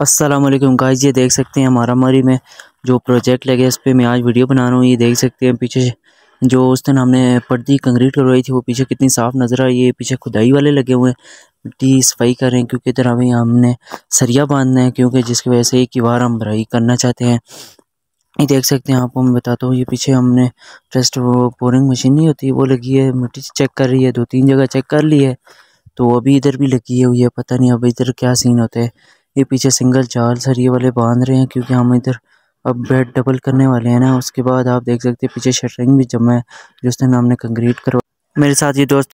Aslam guys ये देख सकते हैं हमारा मरी में जो प्रोजेक्ट लगे इस पर मैं आज वीडियो बना रहा हूँ ये देख सकते हैं पीछे जो उस दिन हमने पर्दी कंक्रीट करवाई थी वो पीछे कितनी साफ़ नज़र आई है पीछे खुदाई वाले लगे हुए हैं मिट्टी सफाई कर रहे हैं क्योंकि इधर हमें हमने सरिया बांधना है क्योंकि जिसकी वजह से एक ही बार हम भराई करना चाहते हैं ये देख सकते हैं आपको मैं बताता हूँ ये पीछे हमने जस्ट वो बोरिंग मशीन नहीं होती वो लगी है मिट्टी चेक कर रही है दो तीन जगह चेक कर ली है तो अभी इधर भी लगी हुई है पता नहीं अब इधर क्या सीन होता है ये पीछे सिंगल चार सरिए वाले बांध रहे हैं क्योंकि हम इधर अब बेड डबल करने वाले हैं ना उसके बाद आप देख सकते हैं पीछे शटरिंग भी जमा है जिसने हमने कंक्रीट करवा मेरे साथ ये दोस्त